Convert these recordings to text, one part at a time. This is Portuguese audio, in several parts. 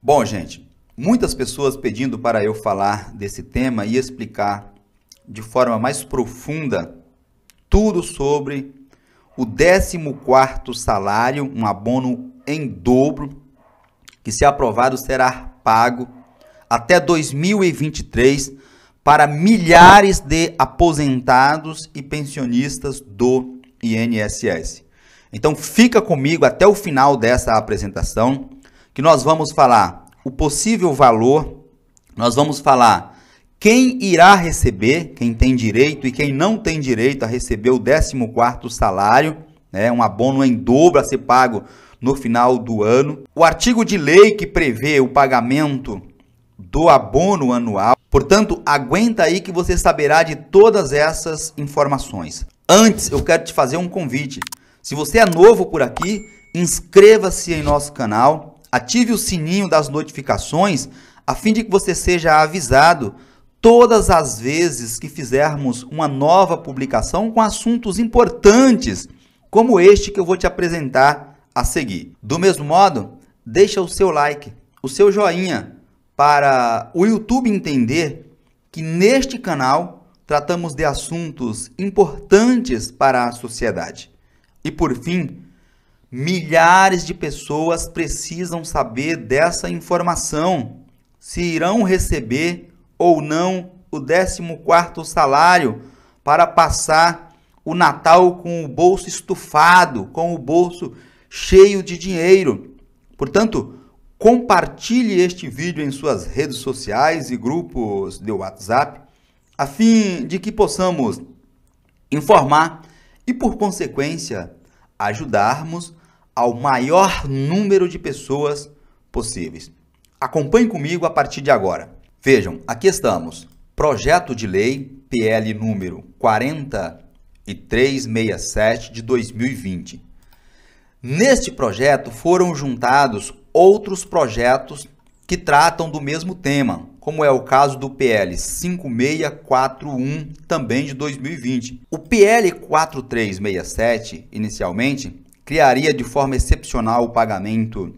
Bom, gente, muitas pessoas pedindo para eu falar desse tema e explicar de forma mais profunda tudo sobre o 14º salário, um abono em dobro, que se aprovado será pago até 2023 para milhares de aposentados e pensionistas do INSS. Então fica comigo até o final dessa apresentação que nós vamos falar o possível valor, nós vamos falar quem irá receber, quem tem direito e quem não tem direito a receber o 14 salário, né, um abono em dobro a ser pago no final do ano. O artigo de lei que prevê o pagamento do abono anual. Portanto, aguenta aí que você saberá de todas essas informações. Antes, eu quero te fazer um convite. Se você é novo por aqui, inscreva-se em nosso canal, ative o sininho das notificações a fim de que você seja avisado todas as vezes que fizermos uma nova publicação com assuntos importantes, como este que eu vou te apresentar a seguir. Do mesmo modo, deixa o seu like, o seu joinha para o YouTube entender que neste canal tratamos de assuntos importantes para a sociedade. E por fim, Milhares de pessoas precisam saber dessa informação, se irão receber ou não o 14º salário para passar o Natal com o bolso estufado, com o bolso cheio de dinheiro. Portanto, compartilhe este vídeo em suas redes sociais e grupos de WhatsApp, a fim de que possamos informar e, por consequência, ajudarmos ao maior número de pessoas possíveis. Acompanhe comigo a partir de agora. Vejam, aqui estamos. Projeto de lei PL número 4367 de 2020. Neste projeto foram juntados outros projetos que tratam do mesmo tema, como é o caso do PL 5641, também de 2020. O PL 4367, inicialmente, criaria de forma excepcional o pagamento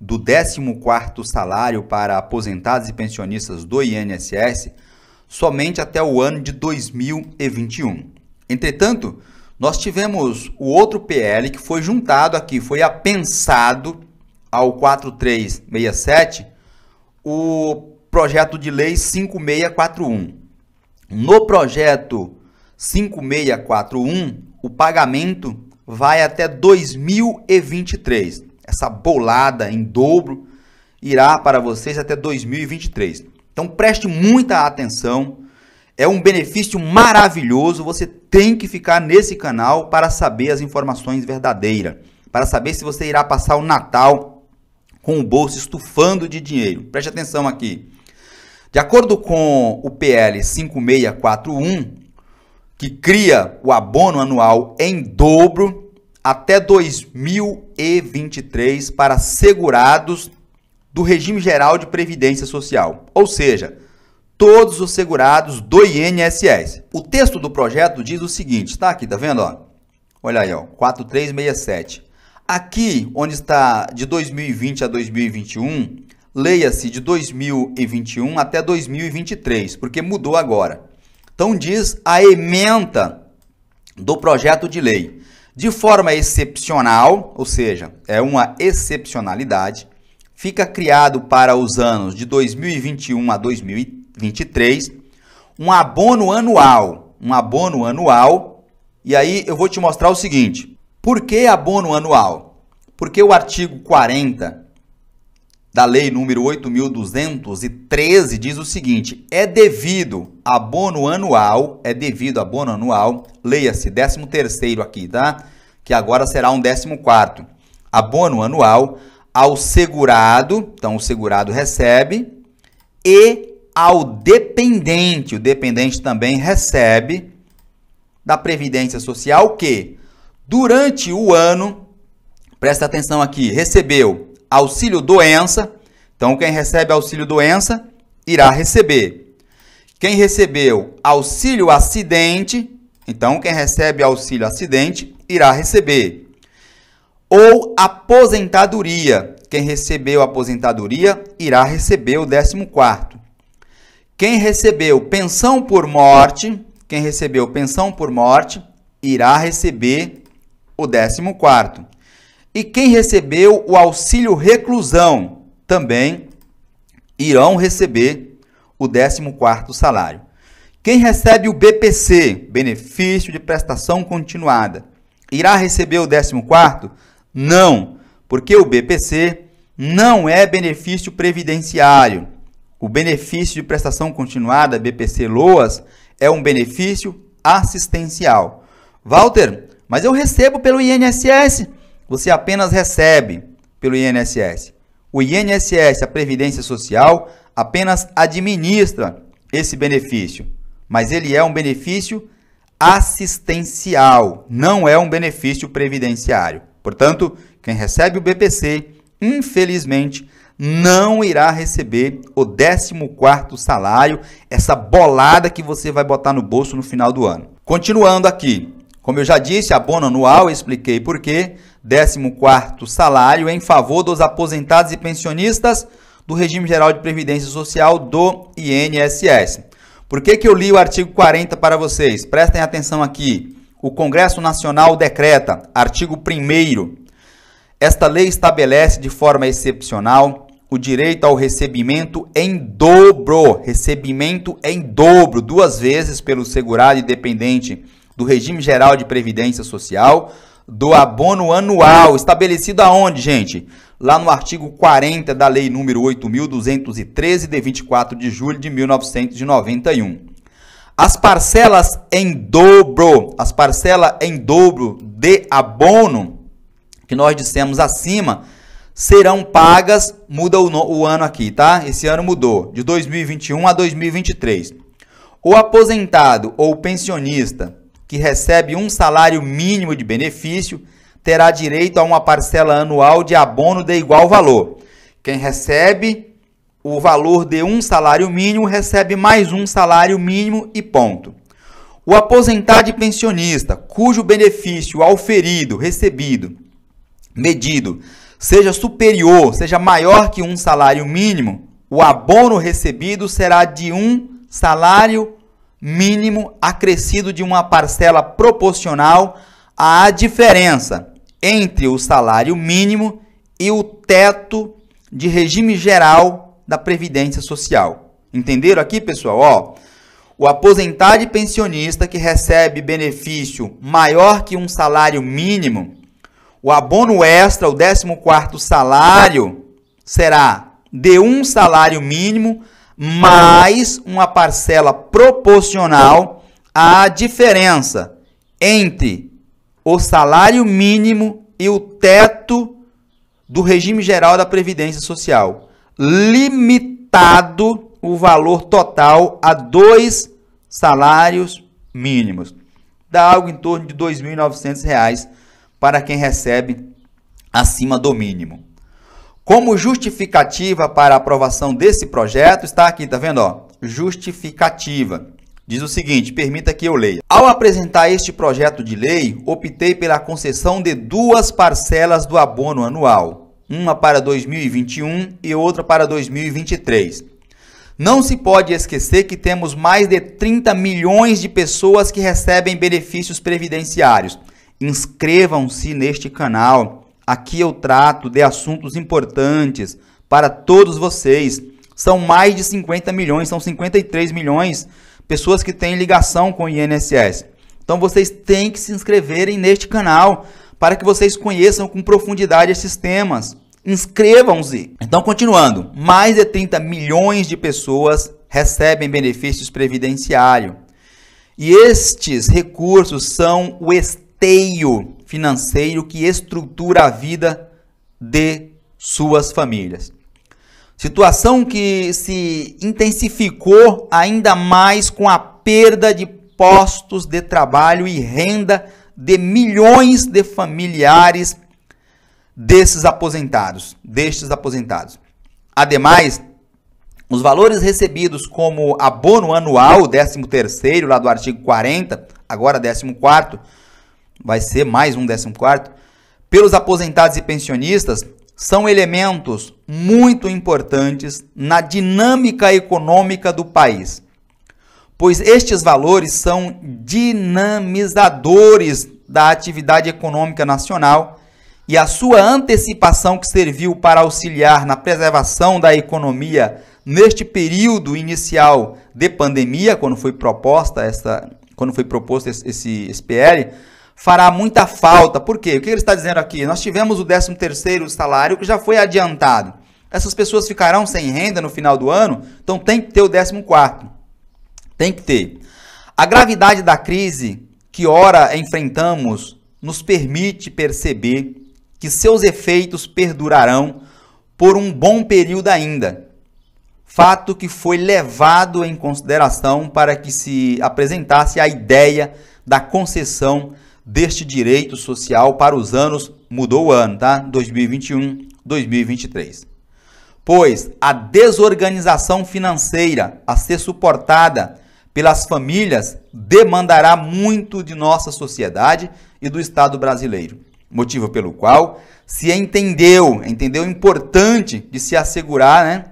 do 14º salário para aposentados e pensionistas do INSS somente até o ano de 2021. Entretanto, nós tivemos o outro PL que foi juntado aqui, foi apensado ao 4367, o projeto de lei 5641. No projeto 5641, o pagamento vai até 2023. Essa bolada em dobro irá para vocês até 2023. Então preste muita atenção. É um benefício maravilhoso. Você tem que ficar nesse canal para saber as informações verdadeiras. Para saber se você irá passar o Natal com o bolso estufando de dinheiro. Preste atenção aqui. De acordo com o PL 5641, que cria o abono anual em dobro até 2023 para segurados do regime geral de previdência social, ou seja, todos os segurados do INSS. O texto do projeto diz o seguinte, está aqui, tá vendo, ó? Olha aí, ó, 4367. Aqui, onde está de 2020 a 2021, leia-se de 2021 até 2023, porque mudou agora. Então diz a emenda do projeto de lei. De forma excepcional, ou seja, é uma excepcionalidade, fica criado para os anos de 2021 a 2023 um abono anual, um abono anual. E aí eu vou te mostrar o seguinte: por que abono anual? Porque o artigo 40 da Lei número 8.213 diz o seguinte: é devido abono anual, é devido abono anual, leia-se 13 terceiro aqui, tá? Que agora será um 14 quarto. Abono anual ao segurado, então o segurado recebe, e ao dependente, o dependente também recebe da Previdência Social que durante o ano, presta atenção aqui, recebeu auxílio doença, então, quem recebe auxílio doença irá receber. Quem recebeu auxílio acidente, então quem recebe auxílio acidente irá receber. Ou aposentadoria, quem recebeu aposentadoria irá receber o 14 Quem recebeu pensão por morte, quem recebeu pensão por morte irá receber o 14 E quem recebeu o auxílio reclusão, também irão receber o 14º salário. Quem recebe o BPC, benefício de prestação continuada, irá receber o 14º? Não, porque o BPC não é benefício previdenciário. O benefício de prestação continuada, BPC Loas, é um benefício assistencial. Walter, mas eu recebo pelo INSS. Você apenas recebe pelo INSS. O INSS, a Previdência Social, apenas administra esse benefício, mas ele é um benefício assistencial, não é um benefício previdenciário. Portanto, quem recebe o BPC, infelizmente, não irá receber o 14º salário, essa bolada que você vai botar no bolso no final do ano. Continuando aqui, como eu já disse, abono anual, expliquei por quê. 14 salário em favor dos aposentados e pensionistas do Regime Geral de Previdência Social do INSS. Por que, que eu li o artigo 40 para vocês? Prestem atenção aqui. O Congresso Nacional decreta, artigo 1 esta lei estabelece de forma excepcional o direito ao recebimento em dobro, recebimento em dobro, duas vezes pelo segurado e dependente do regime geral de previdência social, do abono anual, estabelecido aonde, gente? Lá no artigo 40 da Lei número 8213 de 24 de julho de 1991. As parcelas em dobro, as parcelas em dobro de abono que nós dissemos acima, serão pagas, muda o, no, o ano aqui, tá? Esse ano mudou, de 2021 a 2023. O aposentado ou pensionista que recebe um salário mínimo de benefício terá direito a uma parcela anual de abono de igual valor. Quem recebe o valor de um salário mínimo recebe mais um salário mínimo e ponto. O aposentado e pensionista, cujo benefício auferido, recebido, medido, seja superior, seja maior que um salário mínimo, o abono recebido será de um salário mínimo acrescido de uma parcela proporcional à diferença entre o salário mínimo e o teto de regime geral da previdência social. Entenderam aqui, pessoal? Ó, o aposentado e pensionista que recebe benefício maior que um salário mínimo, o abono extra, o 14º salário, será de um salário mínimo mais uma parcela proporcional à diferença entre o salário mínimo e o teto do regime geral da Previdência Social, limitado o valor total a dois salários mínimos. Dá algo em torno de R$ 2.900 para quem recebe acima do mínimo. Como justificativa para a aprovação desse projeto, está aqui, tá vendo? Ó, justificativa. Diz o seguinte, permita que eu leia. Ao apresentar este projeto de lei, optei pela concessão de duas parcelas do abono anual, uma para 2021 e outra para 2023. Não se pode esquecer que temos mais de 30 milhões de pessoas que recebem benefícios previdenciários. Inscrevam-se neste canal Aqui eu trato de assuntos importantes para todos vocês. São mais de 50 milhões, são 53 milhões pessoas que têm ligação com o INSS. Então vocês têm que se inscreverem neste canal para que vocês conheçam com profundidade esses temas. Inscrevam-se. Então, continuando, mais de 30 milhões de pessoas recebem benefícios previdenciário. E estes recursos são o estado esteio financeiro que estrutura a vida de suas famílias. Situação que se intensificou ainda mais com a perda de postos de trabalho e renda de milhões de familiares desses aposentados, destes aposentados. Ademais, os valores recebidos como abono anual, 13º lá do artigo 40, agora 14 vai ser mais um décimo quarto pelos aposentados e pensionistas, são elementos muito importantes na dinâmica econômica do país, pois estes valores são dinamizadores da atividade econômica nacional e a sua antecipação que serviu para auxiliar na preservação da economia neste período inicial de pandemia, quando foi proposta essa, quando foi proposto esse, esse, esse PL, fará muita falta. Por quê? O que ele está dizendo aqui? Nós tivemos o 13º salário que já foi adiantado. Essas pessoas ficarão sem renda no final do ano, então tem que ter o 14º. Tem que ter. A gravidade da crise que ora enfrentamos nos permite perceber que seus efeitos perdurarão por um bom período ainda. Fato que foi levado em consideração para que se apresentasse a ideia da concessão deste direito social para os anos, mudou o ano, tá? 2021, 2023. Pois a desorganização financeira a ser suportada pelas famílias demandará muito de nossa sociedade e do Estado brasileiro. Motivo pelo qual se entendeu, entendeu importante de se assegurar, né,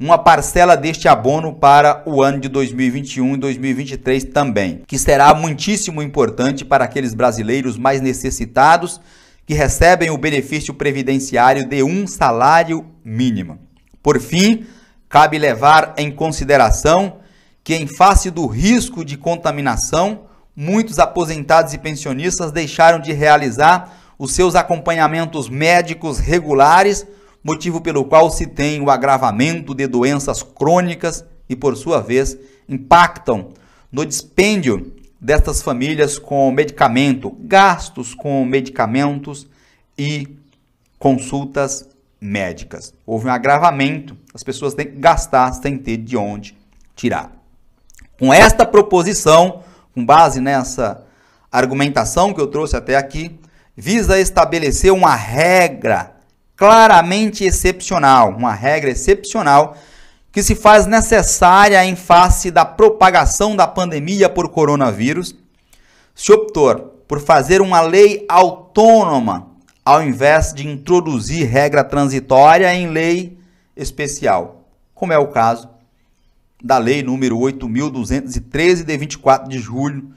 uma parcela deste abono para o ano de 2021 e 2023 também, que será muitíssimo importante para aqueles brasileiros mais necessitados que recebem o benefício previdenciário de um salário mínimo. Por fim, cabe levar em consideração que, em face do risco de contaminação, muitos aposentados e pensionistas deixaram de realizar os seus acompanhamentos médicos regulares motivo pelo qual se tem o agravamento de doenças crônicas e, por sua vez, impactam no dispêndio destas famílias com medicamento, gastos com medicamentos e consultas médicas. Houve um agravamento, as pessoas têm que gastar sem ter de onde tirar. Com esta proposição, com base nessa argumentação que eu trouxe até aqui, visa estabelecer uma regra claramente excepcional, uma regra excepcional que se faz necessária em face da propagação da pandemia por coronavírus, se optou por fazer uma lei autônoma ao invés de introduzir regra transitória em lei especial, como é o caso da lei número 8213 de 24 de julho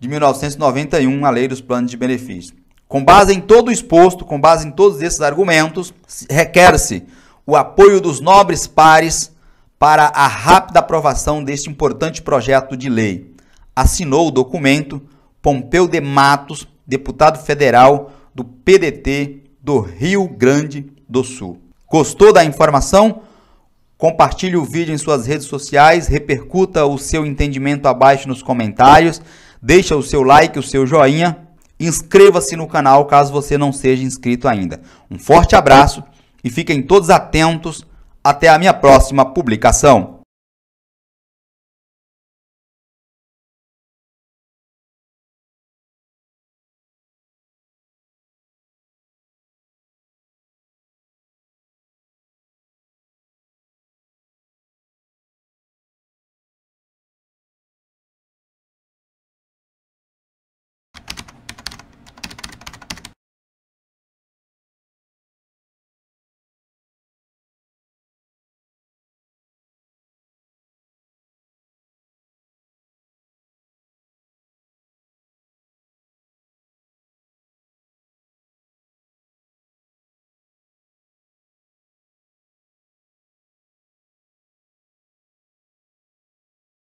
de 1991, a lei dos planos de benefício. Com base em todo o exposto, com base em todos esses argumentos, requer-se o apoio dos nobres pares para a rápida aprovação deste importante projeto de lei. Assinou o documento Pompeu de Matos, deputado federal do PDT do Rio Grande do Sul. Gostou da informação? Compartilhe o vídeo em suas redes sociais, repercuta o seu entendimento abaixo nos comentários, deixa o seu like, o seu joinha Inscreva-se no canal caso você não seja inscrito ainda. Um forte abraço e fiquem todos atentos. Até a minha próxima publicação.